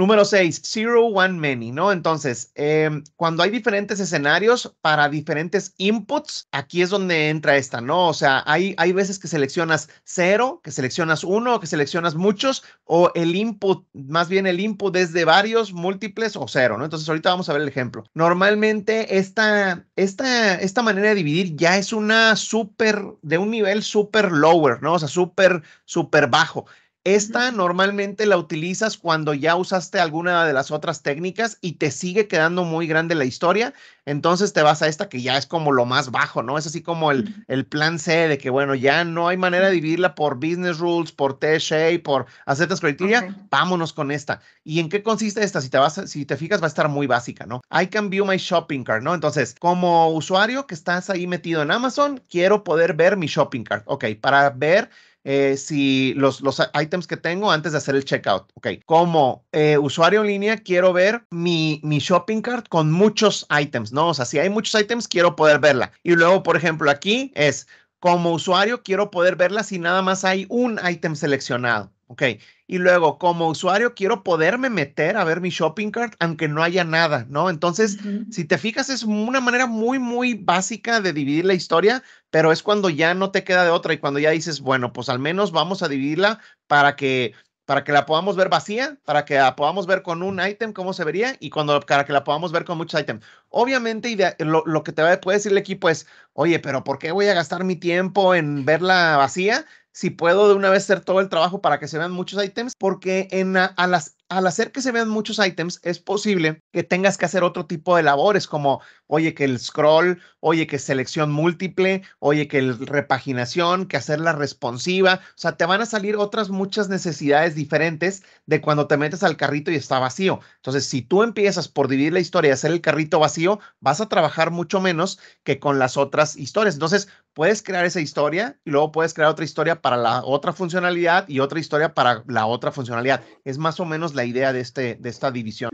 Número 6, Zero One Many, ¿no? Entonces, em, cuando hay diferentes escenarios para diferentes inputs, aquí es donde entra esta, ¿no? O sea, hay, hay veces que seleccionas cero, que seleccionas uno, que seleccionas muchos, o el input, más bien el input es de varios, múltiples o cero, ¿no? Entonces, ahorita vamos a ver el ejemplo. Normalmente, esta, esta, esta manera de dividir ya es una súper, de un nivel súper lower, ¿no? O sea, súper, súper bajo. Esta normalmente la utilizas cuando ya usaste alguna de las otras técnicas y te sigue quedando muy grande la historia entonces te vas a esta que ya es como lo más bajo, ¿no? Es así como el, el plan C de que, bueno, ya no hay manera de dividirla por business rules, por TSA, por aceptas criteria, vámonos con esta. ¿Y en qué consiste esta? Si te, vas, si te fijas, va a estar muy básica, ¿no? I can view my shopping cart, ¿no? Entonces, como usuario que estás ahí metido en Amazon, quiero poder ver mi shopping cart. Ok, para ver eh, si los, los items que tengo antes de hacer el checkout. Ok, como eh, usuario en línea, quiero ver mi, mi shopping cart con muchos items. ¿no? O sea, si hay muchos ítems, quiero poder verla. Y luego, por ejemplo, aquí es, como usuario, quiero poder verla si nada más hay un ítem seleccionado, ¿ok? Y luego, como usuario, quiero poderme meter a ver mi shopping cart aunque no haya nada, ¿no? Entonces, si te fijas, es una manera muy, muy básica de dividir la historia, pero es cuando ya no te queda de otra y cuando ya dices, bueno, pues al menos vamos a dividirla para que para que la podamos ver vacía, para que la podamos ver con un item cómo se vería, y cuando, para que la podamos ver con muchos ítems. Obviamente, lo, lo, que te puede decir el equipo es, oye, pero ¿por qué voy a gastar mi tiempo en verla vacía? Si puedo de una vez hacer todo el trabajo para que se vean muchos ítems, porque en a las al hacer que se vean muchos ítems, es posible que tengas que hacer otro tipo de labores, como, oye, que el scroll, oye, que selección múltiple, oye, que el repaginación, que hacerla responsiva. O sea, te van a salir otras muchas necesidades diferentes de cuando te metes al carrito y está vacío. Entonces, si tú empiezas por dividir la historia y hacer el carrito vacío, vas a trabajar mucho menos que con las otras historias. Entonces, puedes crear esa historia y luego puedes crear otra historia para la otra funcionalidad y otra historia para la otra funcionalidad. Es más o menos la la idea de, este, de esta división.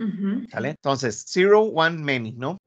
Entonces, zero, one, many, ¿no?